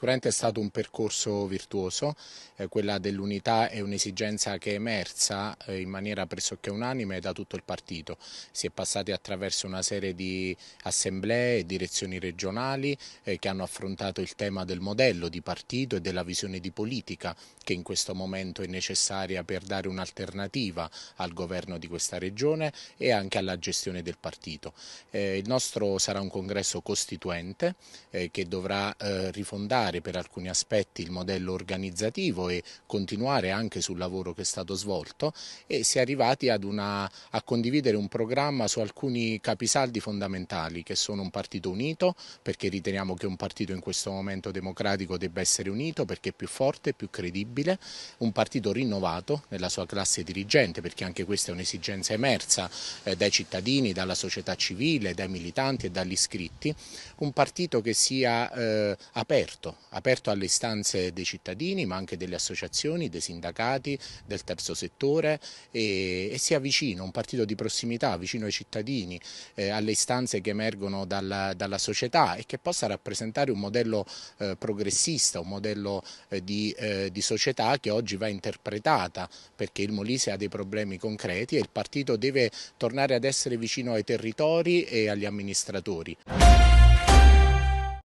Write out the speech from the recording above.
Sicuramente è stato un percorso virtuoso, eh, quella dell'unità è un'esigenza che è emersa eh, in maniera pressoché unanime da tutto il partito. Si è passati attraverso una serie di assemblee e direzioni regionali eh, che hanno affrontato il tema del modello di partito e della visione di politica che in questo momento è necessaria per dare un'alternativa al governo di questa regione e anche alla gestione del partito. Eh, il nostro sarà un congresso costituente eh, che dovrà eh, rifondare cambiare per alcuni aspetti il modello organizzativo e continuare anche sul lavoro che è stato svolto e si è arrivati una, a condividere un programma su alcuni capisaldi fondamentali che sono un partito unito perché riteniamo che un partito in questo momento democratico debba essere unito perché è più forte, più credibile, un partito rinnovato nella sua classe dirigente perché anche questa è un'esigenza emersa eh, dai cittadini, dalla società civile, dai militanti e dagli iscritti, un partito che sia eh, aperto aperto alle istanze dei cittadini ma anche delle associazioni, dei sindacati, del terzo settore e, e sia vicino, un partito di prossimità, vicino ai cittadini, eh, alle istanze che emergono dalla, dalla, società e che possa rappresentare un modello eh, progressista, un modello eh, di, eh, di, società che oggi va interpretata perché il Molise ha dei problemi concreti e il partito deve tornare ad essere vicino ai territori e agli amministratori.